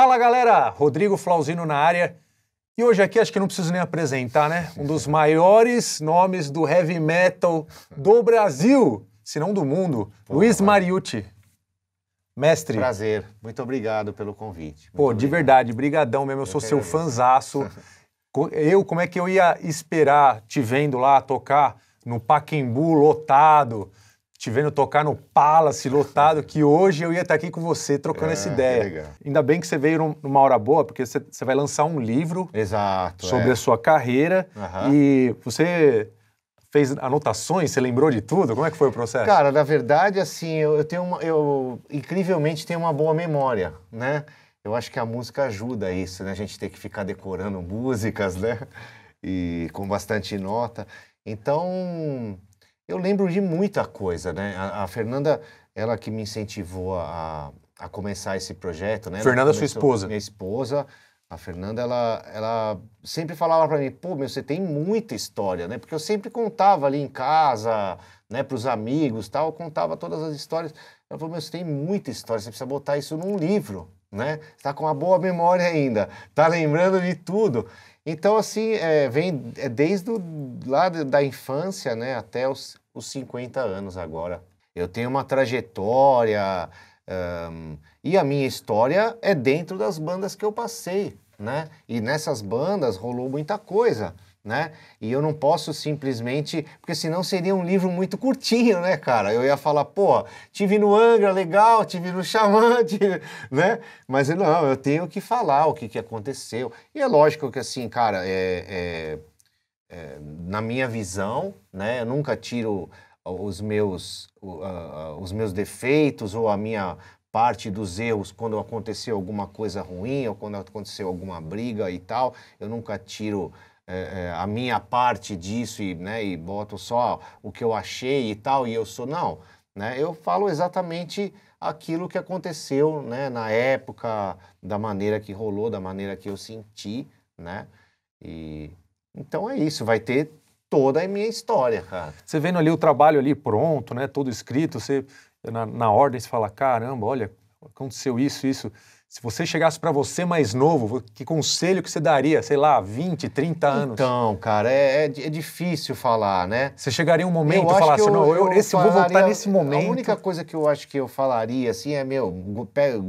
Fala galera, Rodrigo Flauzino na área. E hoje aqui acho que não preciso nem apresentar, né? Um dos maiores nomes do heavy metal do Brasil, se não do mundo, Pô, Luiz Mariucci. Mestre. Prazer, muito obrigado pelo convite. Muito Pô, de verdade, brigadão mesmo, eu, eu sou seu agradeço. fanzaço. Eu, como é que eu ia esperar te vendo lá tocar no Paquembu lotado? te vendo tocar no Palace lotado, que hoje eu ia estar aqui com você trocando é, essa ah, ideia. Ainda bem que você veio numa hora boa, porque você, você vai lançar um livro Exato, sobre é. a sua carreira uhum. e você fez anotações, você lembrou de tudo? Como é que foi o processo? Cara, na verdade, assim, eu, tenho uma, eu incrivelmente tenho uma boa memória, né? Eu acho que a música ajuda isso, né? A gente ter que ficar decorando músicas, né? E com bastante nota. Então, eu lembro de muita coisa, né? A, a Fernanda, ela que me incentivou a, a começar esse projeto, né? Fernanda, sua esposa. Minha esposa. A Fernanda, ela, ela sempre falava para mim, pô, meu, você tem muita história, né? Porque eu sempre contava ali em casa, né, para os amigos tal, eu contava todas as histórias. Ela falou, meu, você tem muita história, você precisa botar isso num livro, né? Você tá com uma boa memória ainda, tá lembrando de tudo. Então, assim, é, vem é desde o, lá da infância né, até os, os 50 anos agora. Eu tenho uma trajetória um, e a minha história é dentro das bandas que eu passei, né? E nessas bandas rolou muita coisa né? E eu não posso simplesmente, porque senão seria um livro muito curtinho, né, cara? Eu ia falar, pô, tive no Angra, legal, tive no chamante né? Mas não, eu tenho que falar o que, que aconteceu. E é lógico que assim, cara, é, é, é na minha visão, né? Eu nunca tiro os meus, uh, os meus defeitos ou a minha parte dos erros quando aconteceu alguma coisa ruim ou quando aconteceu alguma briga e tal. Eu nunca tiro é, é, a minha parte disso e, né, e boto só o que eu achei e tal, e eu sou. Não. Né? Eu falo exatamente aquilo que aconteceu né, na época, da maneira que rolou, da maneira que eu senti. Né? E, então é isso, vai ter toda a minha história, cara. Você vendo ali o trabalho ali pronto, né, todo escrito, você na, na ordem você fala, caramba, olha, aconteceu isso, isso. Se você chegasse para você mais novo, que conselho que você daria, sei lá, 20, 30 anos? Então, cara, é, é, é difícil falar, né? Você chegaria um momento e falasse, não, eu, eu esse falaria, vou voltar nesse momento. A única coisa que eu acho que eu falaria, assim, é, meu, pega,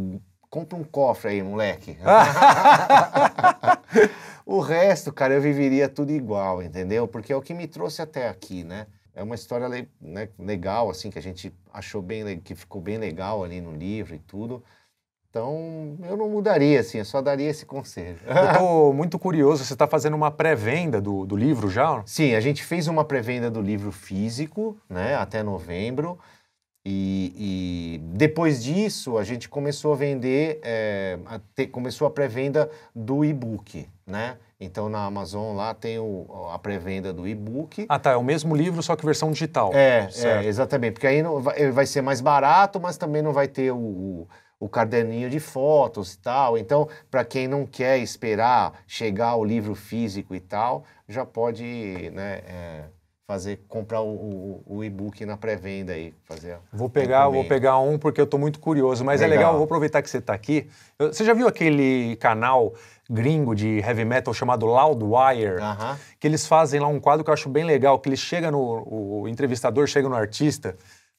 compra um cofre aí, moleque. o resto, cara, eu viveria tudo igual, entendeu? Porque é o que me trouxe até aqui, né? é uma história né, legal, assim, que a gente achou bem, que ficou bem legal ali no livro e tudo. Então, eu não mudaria, assim, eu só daria esse conselho. eu estou muito curioso, você está fazendo uma pré-venda do, do livro já? Sim, a gente fez uma pré-venda do livro físico, né, até novembro. E, e, depois disso, a gente começou a vender, é, a ter, começou a pré-venda do e-book, né? Então, na Amazon lá tem o, a pré-venda do e-book. Ah, tá. É o mesmo livro, só que versão digital. É, é exatamente. Porque aí não, vai, vai, ser mais barato, mas também não vai ter o, o o caderninho de fotos e tal. Então, para quem não quer esperar chegar o livro físico e tal, já pode né, é, fazer comprar o, o, o e-book na pré-venda aí. Fazer vou pegar, vou pegar um porque eu estou muito curioso. Mas legal. é legal, vou aproveitar que você está aqui. Eu, você já viu aquele canal gringo de heavy metal chamado Loudwire, uh -huh. que eles fazem lá um quadro que eu acho bem legal, que ele chega no o entrevistador chega no artista,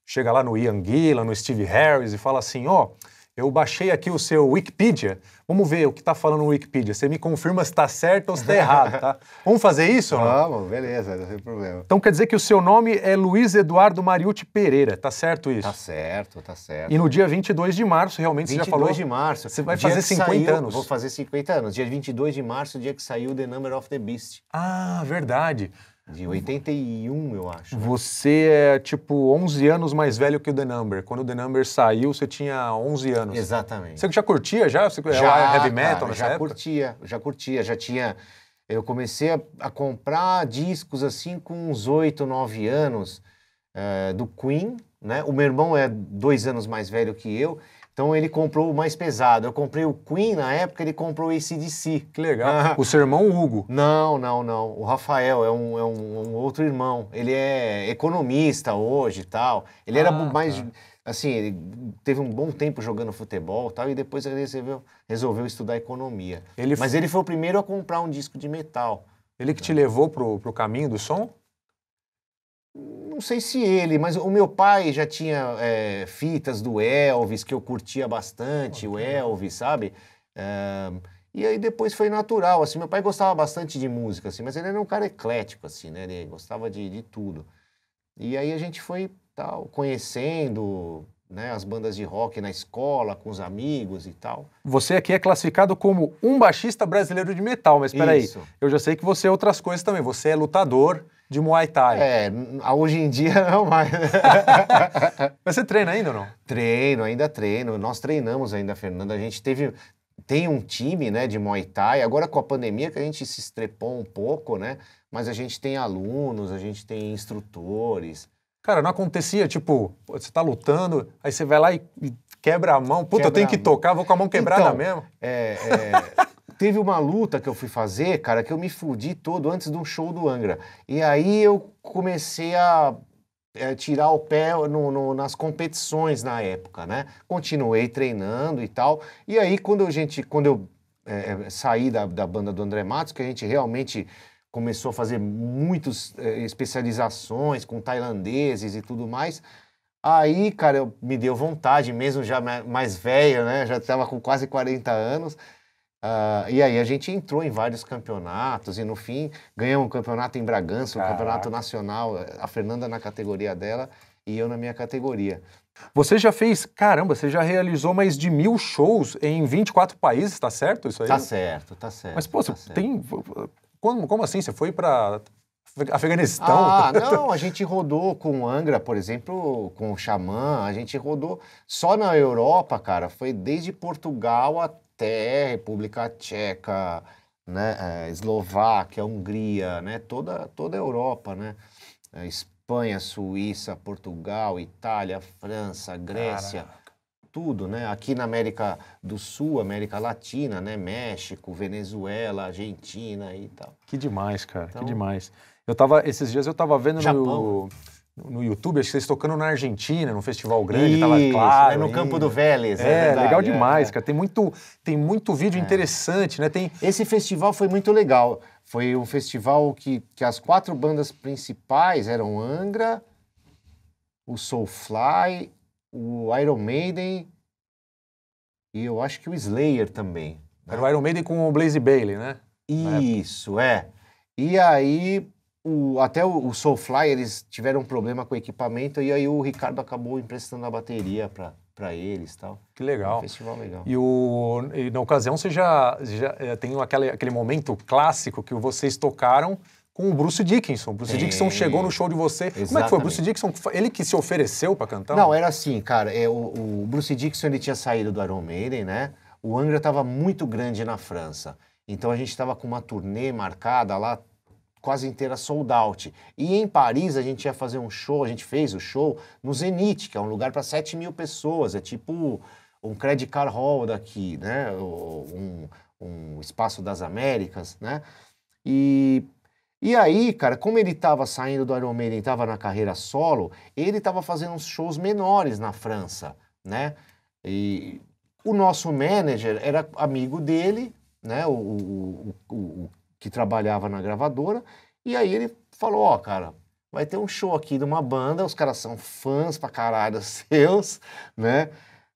chega lá no Ian Gillan, no Steve Harris e fala assim, ó, oh, eu baixei aqui o seu Wikipedia. Vamos ver o que está falando no Wikipedia. Você me confirma se está certo ou se está errado, tá? Vamos fazer isso? Vamos, beleza, não tem problema. Então quer dizer que o seu nome é Luiz Eduardo Mariucci Pereira, tá certo isso? Tá certo, tá certo. E no dia 22 de março, realmente, você já falou... 22 de março. Você vai fazer 50 saiu, anos. Vou fazer 50 anos. Dia 22 de março, dia que saiu The Number of the Beast. Ah, verdade. De 81, eu acho. Né? Você é, tipo, 11 anos mais velho que o The Number. Quando o The Number saiu, você tinha 11 anos. Exatamente. Você já curtia, já? Você já heavy metal cara, já época? curtia, já curtia. Já tinha... Eu comecei a, a comprar discos, assim, com uns 8, 9 anos, é, do Queen, né? O meu irmão é dois anos mais velho que eu. Então ele comprou o mais pesado. Eu comprei o Queen na época, ele comprou o ACDC. Que legal. o seu irmão Hugo? Não, não, não. O Rafael é um, é um, um outro irmão. Ele é economista hoje e tal. Ele ah, era mais. Tá. Assim, ele teve um bom tempo jogando futebol e tal, e depois ele resolveu, resolveu estudar economia. Ele Mas ele foi o primeiro a comprar um disco de metal. Ele que então. te levou pro, pro caminho do som? não sei se ele, mas o meu pai já tinha é, fitas do Elvis, que eu curtia bastante, o Elvis, sabe? É, e aí depois foi natural, assim, meu pai gostava bastante de música, assim, mas ele era um cara eclético, assim, né? Ele gostava de, de tudo. E aí a gente foi tal, conhecendo né, as bandas de rock na escola, com os amigos e tal. Você aqui é classificado como um baixista brasileiro de metal, mas peraí, Isso. eu já sei que você é outras coisas também, você é lutador de Muay Thai. É, hoje em dia não mais. Mas você treina ainda ou não? Treino, ainda treino. Nós treinamos ainda, Fernando. A gente teve. Tem um time né, de Muay Thai, agora com a pandemia que a gente se estrepou um pouco, né? Mas a gente tem alunos, a gente tem instrutores. Cara, não acontecia, tipo, você tá lutando, aí você vai lá e quebra a mão. Puta, quebra eu tenho que tocar, vou com a mão quebrada então, mesmo. É, é teve uma luta que eu fui fazer, cara, que eu me fudi todo antes de um show do Angra. E aí eu comecei a é, tirar o pé no, no, nas competições na época, né? Continuei treinando e tal. E aí, quando, a gente, quando eu é, é saí da, da banda do André Matos, que a gente realmente começou a fazer muitas é, especializações com tailandeses e tudo mais. Aí, cara, eu, me deu vontade, mesmo já mais velho, né? Já estava com quase 40 anos. Uh, e aí a gente entrou em vários campeonatos e no fim ganhamos um campeonato em Bragança, um ah. campeonato nacional, eh, a Fernanda na categoria dela e eu na minha categoria. Você já fez, caramba, você já realizou mais de mil shows em 24 países, tá certo isso aí? Tá certo, tá certo. Mas, pô, tá você tem. Como, como assim? Você foi para Afeganistão? Ah, não, a gente rodou com Angra, por exemplo, com o Xamã, a gente rodou só na Europa, cara, foi desde Portugal até até República Tcheca, né, eh, Eslováquia, Hungria, né, toda, toda a Europa, né, eh, Espanha, Suíça, Portugal, Itália, França, Grécia, tudo, né, aqui na América do Sul, América Latina, né, México, Venezuela, Argentina e tal. Que demais, cara, então, que demais. Eu tava, esses dias eu tava vendo Japão. no no YouTube, acho que vocês tocando na Argentina, num festival grande, Isso, tava né, claro. É no Campo do Vélez. É, é legal é, demais, é, cara. Tem muito, tem muito vídeo é. interessante, né? Tem... Esse festival foi muito legal. Foi um festival que, que as quatro bandas principais eram Angra, o Soulfly, o Iron Maiden e eu acho que o Slayer também. Né? Era o Iron Maiden com o Blaze Bailey, né? Isso, é. E aí o, até o, o Soulfly, eles tiveram um problema com o equipamento e aí o Ricardo acabou emprestando a bateria para para eles tal. Que legal. Um festival legal. E, o, e na ocasião você já, já é, tem aquele, aquele momento clássico que vocês tocaram com o Bruce Dickinson. Bruce é, Dickinson chegou no show de você. Exatamente. Como é que foi? O Bruce Dickinson, ele que se ofereceu para cantar? Não, era assim, cara. É, o, o, Bruce Dickinson ele tinha saído do Iron Maiden, né? O Angra estava muito grande na França. Então a gente estava com uma turnê marcada lá quase inteira sold out. E em Paris a gente ia fazer um show, a gente fez o show no Zenit, que é um lugar para 7 mil pessoas, é tipo um credit card hall daqui, né? Um, um espaço das Américas, né? E, e aí, cara, como ele estava saindo do Iron Maiden, estava na carreira solo, ele estava fazendo uns shows menores na França, né? E o nosso manager era amigo dele, né? O, o, o, o que trabalhava na gravadora, e aí ele falou, ó, oh, cara, vai ter um show aqui de uma banda, os caras são fãs pra caralho seus, né?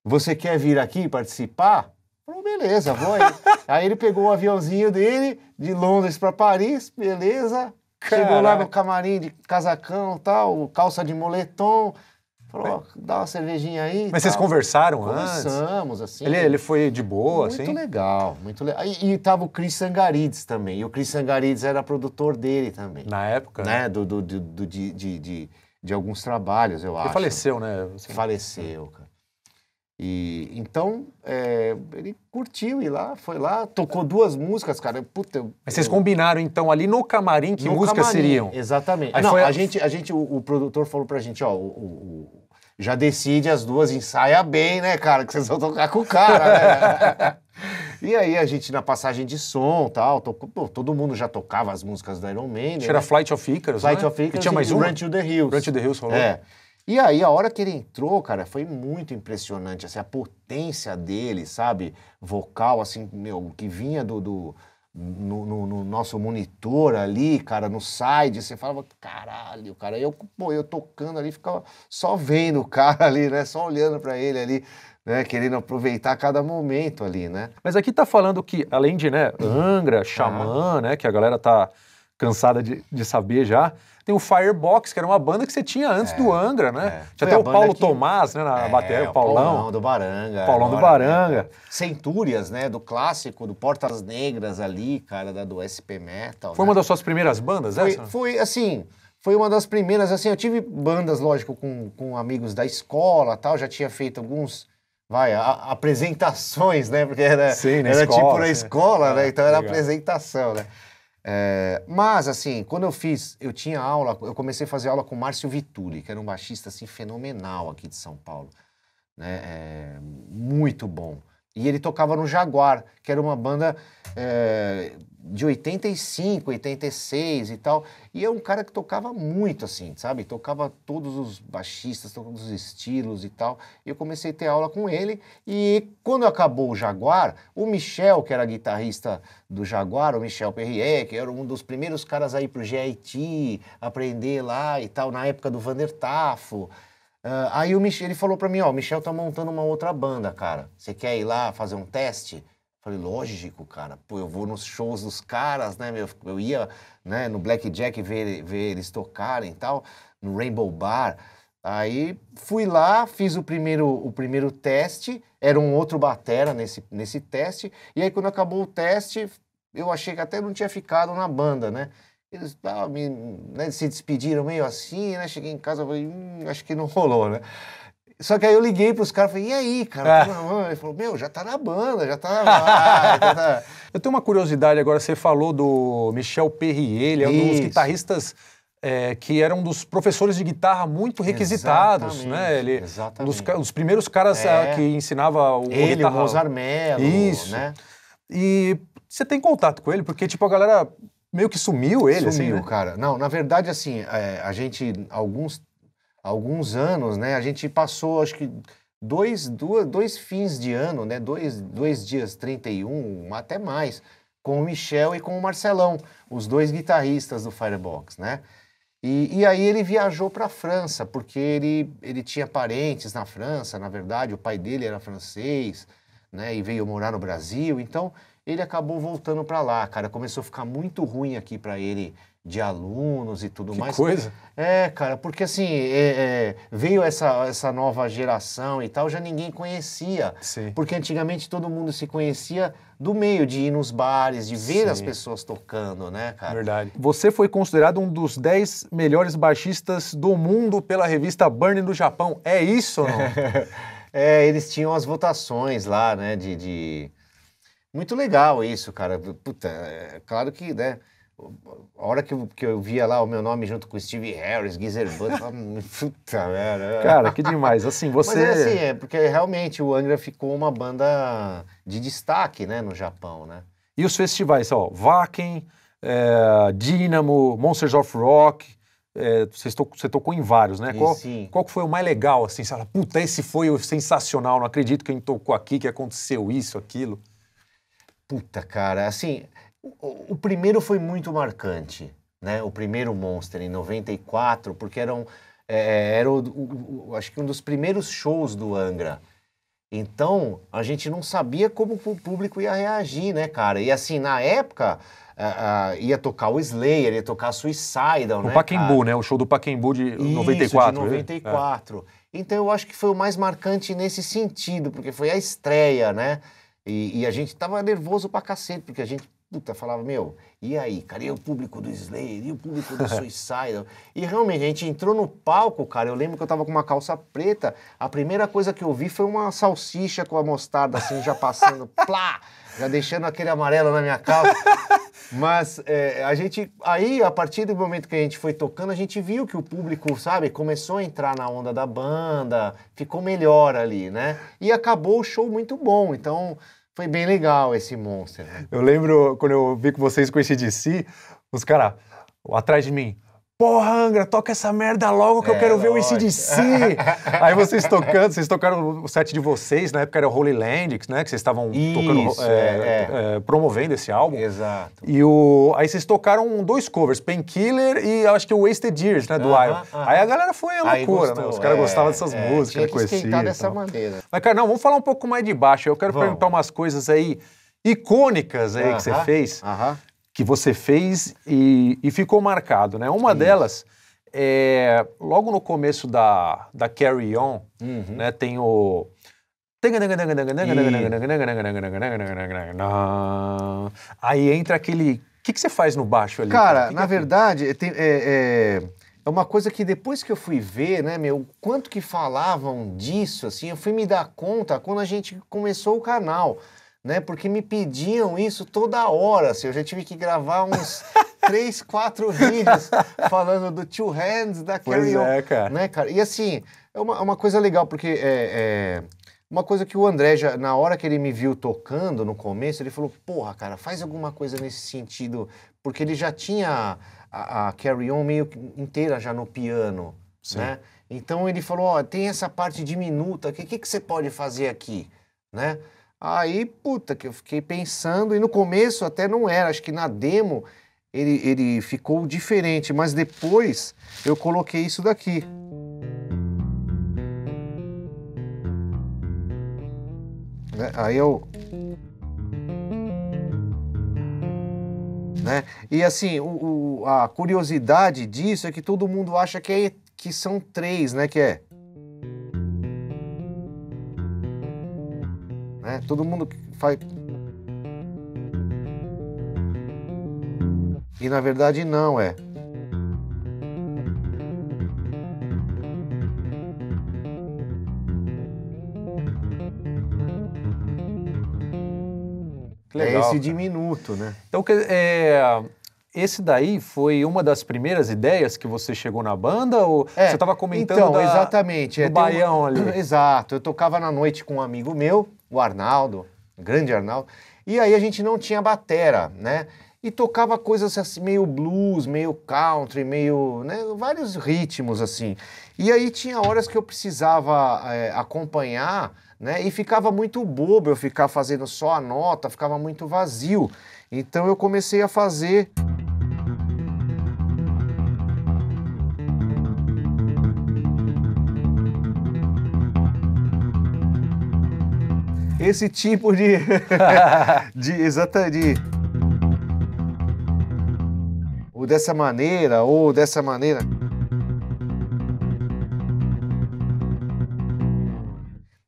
Você quer vir aqui participar? Falou, beleza, vou aí. aí ele pegou o aviãozinho dele, de Londres para Paris, beleza. Chegou lá no camarim de casacão tal, calça de moletom, Falou, dá uma cervejinha aí. Mas vocês conversaram Conversamos, antes? Conversamos, assim. Ele, ele foi de boa, muito assim? Muito legal, muito legal. E, e tava o Chris Sangarides também. E o Chris Sangarides era produtor dele também. Na época? Né? Do, do, do, do de, de, de, de, alguns trabalhos, eu ele acho. Ele faleceu, né? Assim. Faleceu, cara. E, então, é, ele curtiu ir lá, foi lá, tocou duas músicas, cara. Puta, eu, Mas vocês eu... combinaram, então, ali no camarim, que no músicas camarim, seriam? Exatamente. Aí Não, foi... a, gente, a gente o, o, produtor falou pra gente, ó, o, o já decide as duas ensaia bem, né, cara? Que vocês vão tocar com o cara, né? e aí a gente na passagem de som tal, tocou, todo mundo já tocava as músicas do Iron Man. Né? Era Flight of Icarus, Flight né? of Icarus e tinha mais e uma? Run to the Hills. Run to the Hills, falou. É. E aí, a hora que ele entrou, cara, foi muito impressionante, assim, a potência dele, sabe? Vocal, assim, meu, que vinha do, do no, no, no, nosso monitor ali, cara, no side, você falava, caralho, cara, eu, pô, eu tocando ali, ficava só vendo o cara ali, né? Só olhando para ele ali. Né, querendo aproveitar cada momento ali, né? Mas aqui tá falando que, além de, né, Angra, Xamã, ah. né, que a galera tá cansada de, de saber já. Tem o Firebox, que era uma banda que você tinha antes é, do Angra, né? É. Tinha até o Paulo que... Tomás, né, na é, bateria, o Paulão. Paulão do Baranga. Paulão agora, do né? Baranga. Centúrias, né, do clássico, do Portas Negras ali, cara, da, do SP Metal. Foi né? uma das suas primeiras bandas, foi, essa? Foi, assim, foi uma das primeiras, assim, eu tive bandas, lógico, com, com amigos da escola tal, já tinha feito alguns vai, a, apresentações, né? Porque era, Sim, era tipo escola, tipo na escola, né, é, né? Então era legal. apresentação, né? É, mas, assim, quando eu fiz, eu tinha aula, eu comecei a fazer aula com o Márcio Vituri, que era um baixista, assim, fenomenal aqui de São Paulo. Né? É, muito bom. E ele tocava no Jaguar, que era uma banda é, de 85, 86 e tal. E é um cara que tocava muito, assim, sabe? Tocava todos os baixistas, todos os estilos e tal. Eu comecei a ter aula com ele. E quando acabou o Jaguar, o Michel, que era guitarrista do Jaguar, o Michel Perrier, que era um dos primeiros caras aí pro GIT, aprender lá e tal, na época do Vander Tafo. Uh, aí o Michel, ele falou para mim, ó, o Michel tá montando uma outra banda, cara. Você quer ir lá fazer um teste? falei, lógico, cara. Pô, eu vou nos shows dos caras, né? Eu, eu ia né, no Blackjack ver, ver eles tocarem e tal, no Rainbow Bar. Aí fui lá, fiz o primeiro, o primeiro teste, era um outro batera nesse, nesse teste. E aí quando acabou o teste, eu achei que até não tinha ficado na banda, né? eles ah, me, né, se despediram meio assim, né? Cheguei em casa, falei, hum, acho que não rolou, né? Só que aí eu liguei pros caras e falei, e aí, cara? Ah. ah. Ele falou, meu, já tá na banda, já tá, lá, já tá... Eu tenho uma curiosidade agora, você falou do Michel Perrier, ele é um Isso. dos guitarristas é, que era um dos professores de guitarra muito requisitados, né? exatamente, né? Ele, exatamente. dos, dos primeiros caras é. Ah, que ensinava o ele, guitarra. Ele, o Melo, Isso. né? E você tem contato com ele? Porque, tipo, a galera Meio que sumiu ele, assim, sumiu, assim, né? cara. Não, na verdade, assim, é, a gente, alguns, alguns anos, né, a gente passou, acho que dois, duas, dois fins de ano, né? Dois, dois dias 31, até mais, com o Michel e com o Marcelão, os dois guitarristas do Firebox, né? E, e aí ele viajou para a França, porque ele, ele tinha parentes na França, na verdade, o pai dele era francês, né? E veio morar no Brasil, então ele acabou voltando para lá, cara. Começou a ficar muito ruim aqui para ele de alunos e tudo que mais. coisa. É, cara, porque assim, é, é, veio essa, essa nova geração e tal, já ninguém conhecia. Sim. Porque antigamente todo mundo se conhecia do meio de ir nos bares, de ver Sim. as pessoas tocando, né, cara? Verdade. Você foi considerado um dos 10 melhores baixistas do mundo pela revista Burning do Japão. É isso ou não? é, eles tinham as votações lá, né, de... de muito legal isso, cara. Puta, é claro que, né? A hora que eu, que eu via lá o meu nome junto com Steve Harris, Geezer Butler, hum, puta merda. Cara, que demais. Assim, você. Mas é assim, é porque realmente o Angra ficou uma banda de destaque, né, no Japão, né? E os festivais, ó, Wacken, é, Dynamo, Monsters of Rock, é, você, tocou, tocou em vários, né? E qual, sim. qual foi o mais legal, assim? Você fala, puta, esse foi o sensacional, não acredito que a gente tocou aqui, que aconteceu isso, aquilo. Puta, cara, assim, o, o primeiro foi muito marcante, né? O primeiro Monster, em 94, porque eram, é, é era, o, o, o, acho que um dos primeiros shows do Angra. Então, a gente não sabia como o público ia reagir, né, cara? E assim, na época, Uh, uh, ia tocar o Slayer, ia tocar Suicidal, o né? O Paquembu, né? O show do Paquembu de Isso, 94. de 94. É. Então eu acho que foi o mais marcante nesse sentido, porque foi a estreia, né? E, e a gente tava nervoso pra cacete, porque a gente puta, falava, meu, e aí, cara, e o público do Slayer, e o público do Suicidal? e realmente, a gente entrou no palco, cara, eu lembro que eu tava com uma calça preta, a primeira coisa que eu vi foi uma salsicha com a mostarda, assim, já passando, plá, já deixando aquele amarelo na minha calça. Mas é, a gente, aí, a partir do momento que a gente foi tocando, a gente viu que o público, sabe, começou a entrar na onda da banda, ficou melhor ali, né? E acabou o show muito bom, então... Foi bem legal esse monstro. Né? Eu lembro quando eu vi que vocês conheci de si, os caras, atrás de mim, Porra, Angra, toca essa merda logo que é, eu quero lógico. ver o ICDC. Aí vocês tocando, vocês tocaram o set de vocês, na época era o Holy Land, né? Que vocês estavam tocando, é é, é, é, promovendo esse álbum. Exato. E o, aí vocês tocaram dois covers, Painkiller e acho que o Wasted Years, né? Do uh -huh, Iron. Uh -huh. Aí a galera foi a loucura, gostou, né? Os caras é, gostavam dessas músicas, tinha que conheciam. Né. dessa então. maneira. Mas, cara, não, vamos falar um pouco mais de baixo. Eu quero vamos. perguntar umas coisas aí icônicas aí uh -huh, que você fez. Aham que você fez e, e ficou marcado, né? Uma Isso. delas é logo no começo da, da Carry On, uhum. né? Tem o e... Aí entra aquele. O que, que você faz no baixo ali? Cara, na é verdade, tem, é, é, é, uma coisa que depois que eu fui ver, né, meu, quanto que falavam disso, assim, eu fui me dar conta quando a gente começou o canal né? Porque me pediam isso toda hora. Assim, eu já tive que gravar uns três, quatro vídeos falando do Two Hands da Carrie Pois é, cara. Né, cara. E assim, é uma, é uma coisa legal, porque é, é, uma coisa que o André, já, na hora que ele me viu tocando no começo, ele falou: porra, cara, faz alguma coisa nesse sentido. Porque ele já tinha a, a Carry On meio inteira já no piano, Sim. né? Então ele falou: ó, tem essa parte diminuta, o que, que, que você pode fazer aqui, né? Aí, puta, que eu fiquei pensando, e no começo até não era, acho que na demo ele, ele ficou diferente, mas depois eu coloquei isso daqui. Né? Aí eu. Né? E assim, o, o, a curiosidade disso é que todo mundo acha que, é, que são três, né? Que é Né? Todo mundo faz. E na verdade não é. Legal, é esse diminuto, né? Então, é, esse daí foi uma das primeiras ideias que você chegou na banda? Ou é, você estava comentando então, da, exatamente, é, do é, Baião uma, ali? Exato. Eu tocava na noite com um amigo meu, o Arnaldo, o grande Arnaldo. E aí a gente não tinha batera, né? E tocava coisas assim, meio blues, meio country, meio. Né? vários ritmos assim. E aí tinha horas que eu precisava é, acompanhar, né? E ficava muito bobo eu ficar fazendo só a nota, ficava muito vazio. Então eu comecei a fazer. esse tipo de. de exatamente. Ou dessa maneira, ou dessa maneira.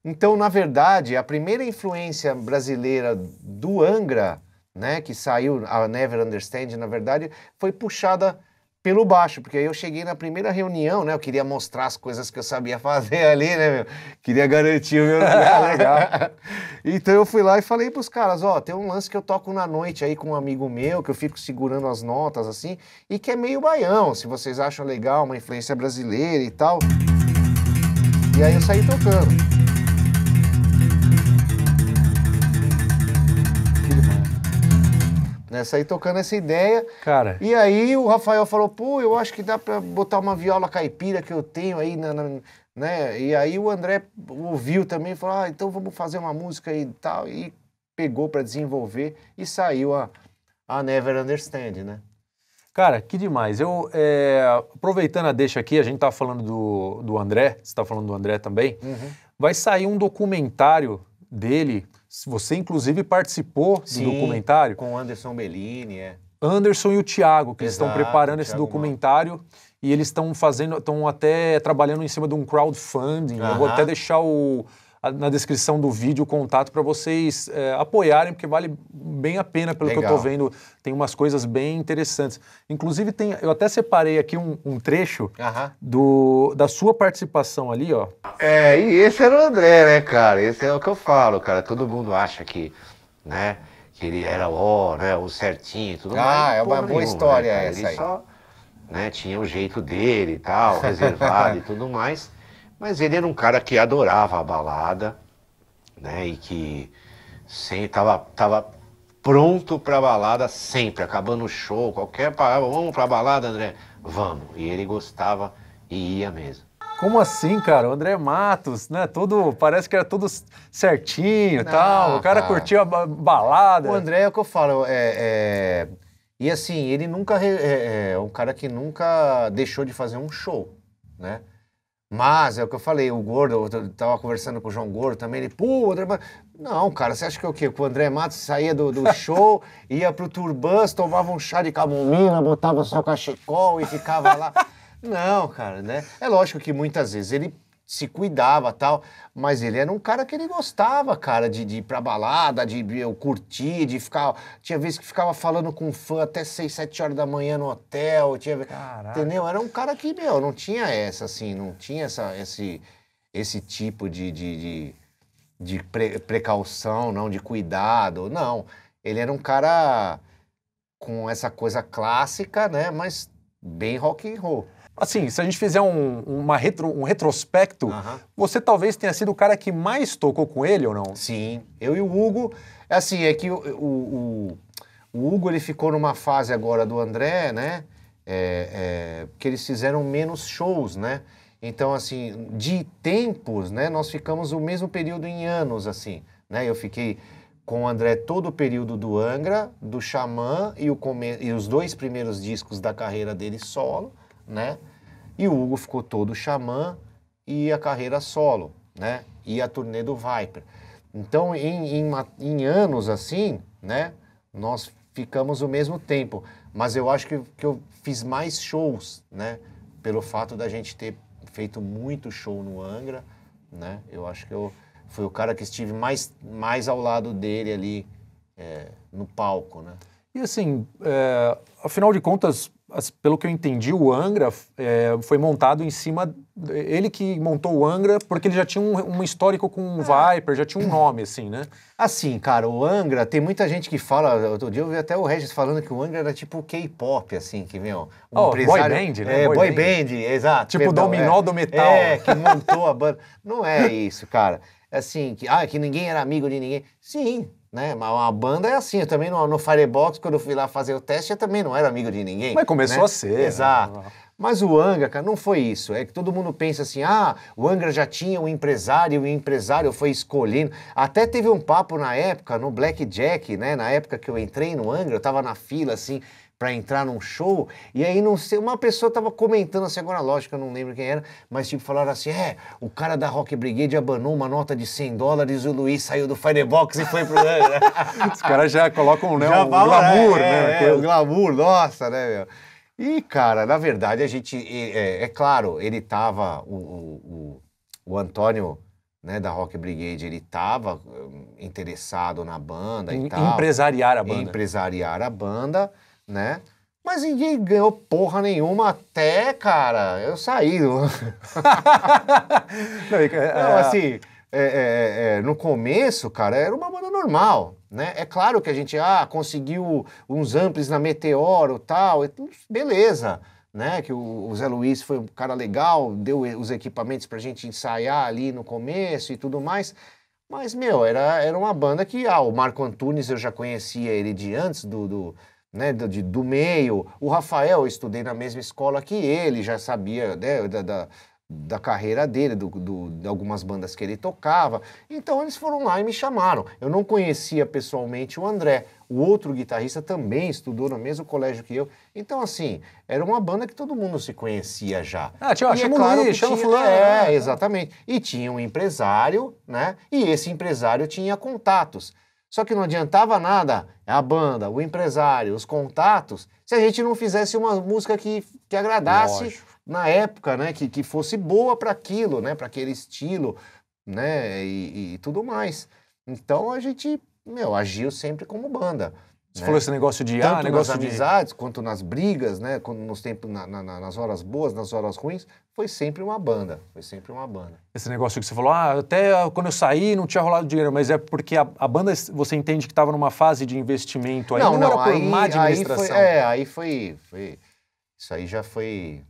Então, na verdade, a primeira influência brasileira do Angra, né, que saiu a Never Understand, na verdade, foi puxada pelo baixo, porque aí eu cheguei na primeira reunião, né? Eu queria mostrar as coisas que eu sabia fazer ali, né, meu? Queria garantir o meu lugar. legal. então eu fui lá e falei pros caras, ó, tem um lance que eu toco na noite aí com um amigo meu, que eu fico segurando as notas assim, e que é meio baião, se vocês acham legal, uma influência brasileira e tal. E aí eu saí tocando. né? Saí tocando essa ideia. Cara. E aí o Rafael falou, pô, eu acho que dá para botar uma viola caipira que eu tenho aí na, na, né? E aí o André ouviu também e falou, ah, então vamos fazer uma música e tal. E pegou para desenvolver e saiu a, a Never Understand, né? Cara, que demais. Eu, é, aproveitando a deixa aqui, a gente tá falando do, do André, você tá falando do André também, uhum. vai sair um documentário dele você, inclusive, participou Sim, do documentário. Com Anderson Bellini, é. Anderson e o Thiago, que Exato, estão preparando esse documentário e eles estão fazendo, estão até trabalhando em cima de um crowdfunding. Uh -huh. Eu vou até deixar o na descrição do vídeo o contato para vocês é, apoiarem, porque vale bem a pena pelo Legal. que eu estou vendo. Tem umas coisas bem interessantes. Inclusive, tem, eu até separei aqui um, um trecho uh -huh. do, da sua participação ali, ó. É, e esse era o André, né, cara? Esse é o que eu falo, cara. Todo mundo acha que, né, que ele era o, né, o certinho e tudo ah, mais. Ah, é uma boa história né, essa aí. Só, né, tinha o jeito dele e tal, reservado e tudo mais. Mas ele era um cara que adorava a balada, né? E que sempre tava, tava pronto pra balada sempre, acabando o show, qualquer palavra, vamos pra balada, André? Vamos. E ele gostava e ia mesmo. Como assim, cara? O André Matos, né? Tudo, parece que era tudo certinho e tal. O cara, ah. cara. a balada. O André é o que eu falo, é... é... E assim, ele nunca. É, é, é, um cara que nunca deixou de fazer um show, né? Mas é o que eu falei, o Gordo, eu tava conversando com o João Gordo também, ele, pô, André Matos. Não, cara, você acha que é o quê? Que o André Matos saía do, do show, ia pro Turbans, tomava um chá de camomila, botava só cachecol e ficava lá. Não, cara, né? É lógico que muitas vezes ele se cuidava tal. Mas ele era um cara que ele gostava, cara, de, de ir pra balada, de, de eu curtir, de ficar. Tinha vezes que ficava falando com um fã até 6, 7 horas da manhã no hotel. Tinha, entendeu? Era um cara que, meu, não tinha essa, assim, não tinha essa, esse, esse tipo de, de, de, de pre, precaução, não, de cuidado. Não. Ele era um cara com essa coisa clássica, né? Mas bem rock and roll assim, se a gente fizer um, uma retro, um retrospecto, você talvez tenha sido o cara que mais tocou com ele ou não? Sim, eu e o Hugo, é assim, é que o, o, o Hugo ele ficou numa fase agora do André, né, é, é, que eles fizeram menos shows, né, então assim, de tempos, né, nós ficamos o mesmo período em anos, assim, né, eu fiquei com o André todo o período do Angra, do Xamã e, o e os dois primeiros discos da carreira dele solo, né? E o Hugo ficou todo xamã e a carreira solo, né? E a turnê do Viper. Então, em, em, em anos assim, né? Nós ficamos o mesmo tempo. Mas eu acho que, que eu fiz mais shows, né? Pelo fato da gente ter feito muito show no Angra, né? Eu acho que eu fui o cara que estive mais, mais ao lado dele ali é, no palco, né? E assim, é, afinal de contas, pelo que eu entendi, o Angra é, foi montado em cima. Ele que montou o Angra, porque ele já tinha um, um histórico com o um é. Viper, já tinha um nome, assim, né? Assim, cara, o Angra, tem muita gente que fala. Outro dia eu vi até o Regis falando que o Angra era tipo K-pop, assim, que, meu. Um oh, empresário, boy band, né? É, boy, boy band. band, exato. Tipo perdão, dominó é, do metal. É, que montou a banda. Não é isso, cara. É assim, que, ah, que ninguém era amigo de ninguém. Sim, né? Mas uma banda é assim, eu também no, no Firebox, quando eu fui lá fazer o teste, eu também não era amigo de ninguém. Mas começou né? a ser. Né? Exato. Né? Mas o Angra, cara, não foi isso. É que todo mundo pensa assim: ah, o Angra já tinha um empresário, e o empresário foi escolhendo. Até teve um papo na época, no Blackjack, né? Na época que eu entrei no Angra, eu tava na fila assim para entrar num show, e aí não sei, uma pessoa tava comentando assim, agora lógico, eu não lembro quem era, mas tipo, falaram assim, é, o cara da Rock Brigade abanou uma nota de 100 dólares, e o Luiz saiu do Firebox e foi pro... Os caras já colocam, né, já o fala, glamour, é, né? É, o glamour, nossa, né, meu? E, cara, na verdade, a gente, é, é claro, ele tava, o, o, o, o Antônio... Né, da Rock Brigade, ele estava hum, interessado na banda em, e tal. Empresariar a banda. Empresariar a banda né? Mas ninguém ganhou porra nenhuma até, cara, eu saí. não, é, é, assim, é, é, é, no começo, cara, era uma banda normal, né? É claro que a gente, ah, conseguiu uns amplis na Meteoro tal, e tal, beleza. Né, que o, o, Zé Luiz foi um cara legal, deu os equipamentos pra gente ensaiar ali no começo e tudo mais. Mas, meu, era, era uma banda que, ah, o Marco Antunes eu já conhecia ele de antes do, do né, do, de, do meio. O Rafael, eu estudei na mesma escola que ele, já sabia né, da, da, da, carreira dele, do, do, de algumas bandas que ele tocava. Então eles foram lá e me chamaram. Eu não conhecia pessoalmente o André. O outro guitarrista também estudou no mesmo colégio que eu. Então, assim, era uma banda que todo mundo se conhecia já. Ah, tinha, é chama é claro Luiz, chama fulano. É, é, exatamente. E tinha um empresário, né? E esse empresário tinha contatos. Só que não adiantava nada a banda, o empresário, os contatos, se a gente não fizesse uma música que, que agradasse Lógico. na época, né? Que, que fosse boa para aquilo, né? Para aquele estilo, né? E, e, tudo mais. Então a gente, meu, agiu sempre como banda. Você né? falou esse negócio de Tanto ah, negócio nas amizades, de... quanto nas brigas, né? Quando nos tempos, na, na, nas horas boas, nas horas ruins, foi sempre uma banda. Foi sempre uma banda. Esse negócio que você falou, ah, até quando eu saí não tinha rolado dinheiro, mas é porque a, a banda você entende que estava numa fase de investimento aí, não, não, não era por aí, má administração. Aí foi, é, aí foi, foi. Isso aí já foi.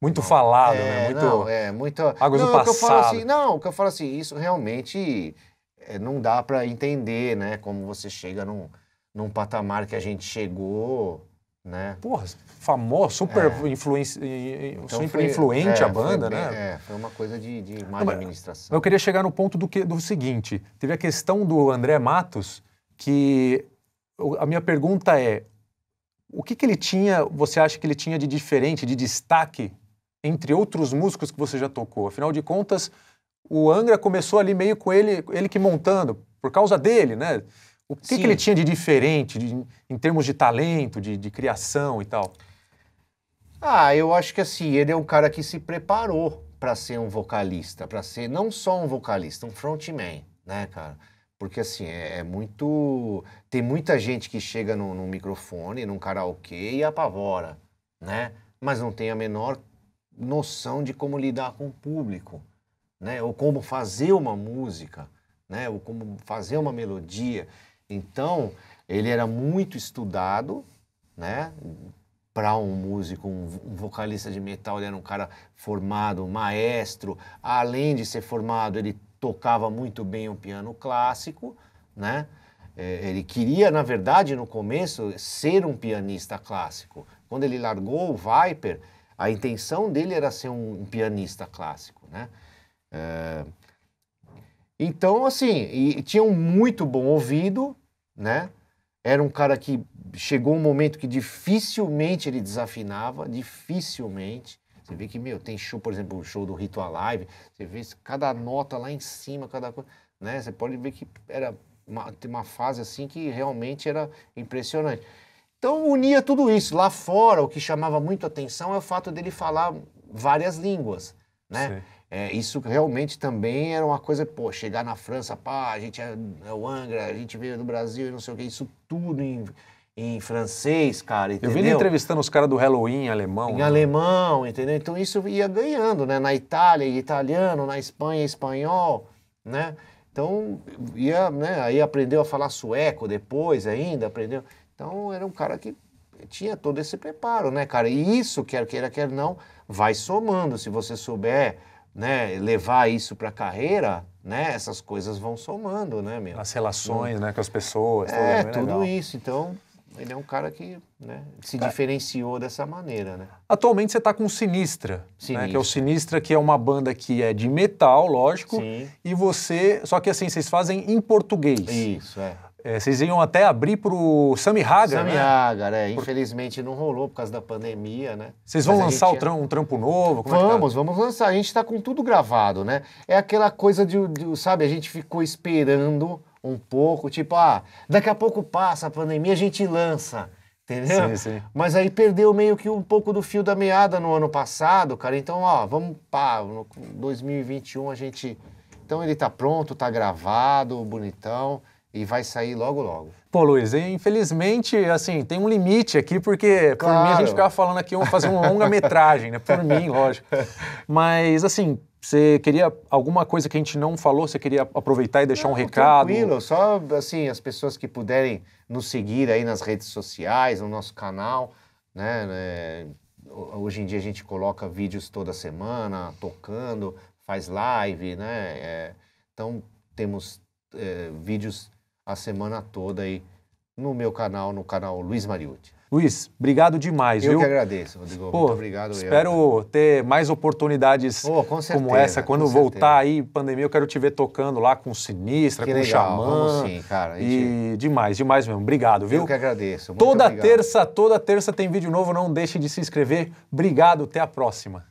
Muito não, falado, é, né? Muito. Não, é, muito. Águas não, do passado. Assim, não, o que eu falo assim, isso realmente é, não dá para entender, né? Como você chega num num patamar que a gente chegou, né? Porra, famoso, super é. influente, então super foi, influente é, a banda, né? É, foi uma coisa de, de má Não, administração. Eu queria chegar no ponto do, que, do seguinte, teve a questão do André Matos, que a minha pergunta é, o que, que ele tinha, você acha que ele tinha de diferente, de destaque, entre outros músicos que você já tocou? Afinal de contas, o Angra começou ali meio com ele, ele que montando, por causa dele, né? O que, que ele tinha de diferente de, em termos de talento, de, de criação e tal? Ah, eu acho que assim, ele é um cara que se preparou para ser um vocalista, para ser não só um vocalista, um frontman, né, cara? Porque assim, é, é, muito. Tem muita gente que chega num, num microfone, num karaokê e apavora, né? Mas não tem a menor noção de como lidar com o público, né? Ou como fazer uma música, né? Ou como fazer uma melodia. Então, ele era muito estudado, né? Para um músico, um vocalista de metal, ele era um cara formado, maestro. Além de ser formado, ele tocava muito bem o piano clássico, né? É, ele queria, na verdade, no começo, ser um pianista clássico. Quando ele largou o Viper, a intenção dele era ser um, pianista clássico, né? É, então, assim, e, tinha um muito bom ouvido, né? Era um cara que chegou um momento que dificilmente ele desafinava, dificilmente. Você vê que, meu, tem show, por exemplo, o show do Ritual Live, você vê cada nota lá em cima, cada coisa, né? Você pode ver que era uma, uma fase assim que realmente era impressionante. Então unia tudo isso. Lá fora, o que chamava muito atenção é o fato dele falar várias línguas, né? Sim. É, isso realmente também era uma coisa, pô, chegar na França, pá, a gente é, é o Angra, a gente veio do Brasil e não sei o que, isso tudo em, em francês, cara, entendeu? Eu vim entrevistando os caras do Halloween alemão. Em né? alemão, entendeu? Então isso ia ganhando, né? Na Itália, italiano, na Espanha, espanhol, né? Então, ia, né? aí aprendeu a falar sueco depois ainda, aprendeu. Então, era um cara que tinha todo esse preparo, né, cara? E isso, quer queira, quer não, vai somando. Se você souber né, levar isso para a carreira, né, essas coisas vão somando, né, meu? As relações, né, com as pessoas. É, é tudo, isso. Então, ele é um cara que né, se diferenciou dessa maneira, né? Atualmente você está com o Sinistra, Sinistra. Né, que é o Sinistra, que é uma banda que é de metal, lógico, Sim. e você... Só que assim, vocês fazem em português. Isso, é. É, vocês iam até abrir para o Sammy Hagar, Sammy né? Hagar, é. Infelizmente não rolou por causa da pandemia, né? Vocês vão Mas lançar um trampo novo? Como é tá? vamos, tá? vamos lançar. A gente está com tudo gravado, né? É aquela coisa de, de, sabe, a gente ficou esperando um pouco, tipo, ah, daqui a pouco passa a pandemia, a gente lança. Entendeu? Sim, sim. Mas aí perdeu meio que um pouco do fio da meada no ano passado, cara. Então, ó, vamos pá, no 2021 a gente. Então ele tá pronto, tá gravado, bonitão e vai sair logo logo. Pô, Luiz, infelizmente, assim, tem um limite aqui, porque por mim a gente ficava falando aqui, vamos fazer uma longa metragem, né? Por mim, lógico. Mas, assim, você queria alguma coisa que a gente não falou, você queria aproveitar e deixar não, um recado? Tranquilo, só, assim, as pessoas que puderem nos seguir aí nas redes sociais, no nosso canal, né? né? hoje em dia a gente coloca vídeos toda semana, tocando, faz live, né? É, então, temos é, vídeos a semana toda aí no meu canal, no canal Luiz Mariotti. Luiz, obrigado demais. Eu viu? que agradeço, Rodrigo. Pô, Muito obrigado. Espero eu, ter mais oportunidades oh, com certeza, como essa. Quando voltar aí, pandemia, eu quero te ver tocando lá com Sinistra, que com legal, Xamã. Vamos sim, cara. E, demais, demais mesmo. Obrigado, viu? Eu que agradeço. Muito toda obrigado. terça, toda terça tem vídeo novo. Não deixe de se inscrever. Obrigado, até a próxima.